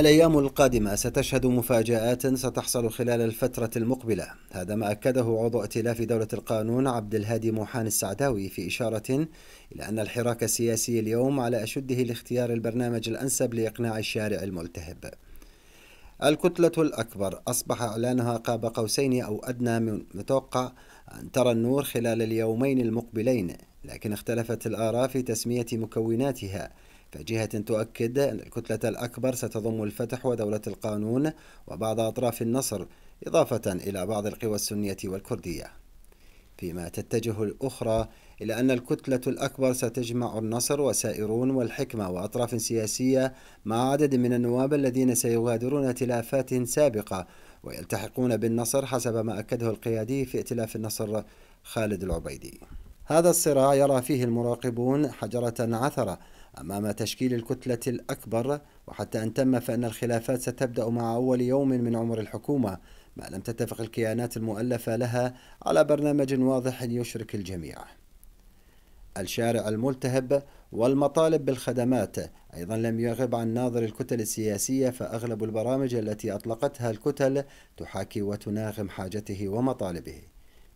الأيام القادمة ستشهد مفاجآت ستحصل خلال الفترة المقبلة هذا ما أكده عضو ائتلاف دولة القانون عبد الهادي موحان السعداوي في إشارة إلى أن الحراك السياسي اليوم على أشده لاختيار البرنامج الأنسب لإقناع الشارع الملتهب الكتلة الأكبر أصبح إعلانها قاب قوسين أو أدنى من متوقع أن ترى النور خلال اليومين المقبلين لكن اختلفت الآراء في تسمية مكوناتها فجهة تؤكد أن الكتلة الأكبر ستضم الفتح ودولة القانون وبعض أطراف النصر إضافة إلى بعض القوى السنية والكردية فيما تتجه الأخرى إلى أن الكتلة الأكبر ستجمع النصر وسائرون والحكمة وأطراف سياسية مع عدد من النواب الذين سيغادرون ائتلافات سابقة ويلتحقون بالنصر حسب ما أكده القيادي في ائتلاف النصر خالد العبيدي هذا الصراع يرى فيه المراقبون حجرة عثرة أمام تشكيل الكتلة الأكبر وحتى أن تم فإن الخلافات ستبدأ مع أول يوم من عمر الحكومة ما لم تتفق الكيانات المؤلفة لها على برنامج واضح يشرك الجميع الشارع الملتهب والمطالب بالخدمات أيضا لم يغب عن ناظر الكتل السياسية فأغلب البرامج التي أطلقتها الكتل تحاكي وتناغم حاجته ومطالبه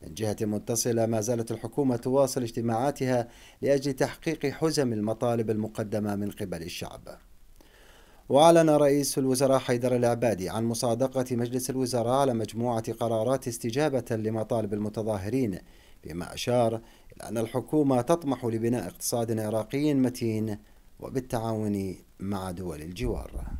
من جهة متصلة ما زالت الحكومة تواصل اجتماعاتها لأجل تحقيق حزم المطالب المقدمة من قبل الشعب وأعلن رئيس الوزراء حيدر العبادي عن مصادقة مجلس الوزراء على مجموعة قرارات استجابة لمطالب المتظاهرين بما أشار إلى أن الحكومة تطمح لبناء اقتصاد عراقي متين وبالتعاون مع دول الجوار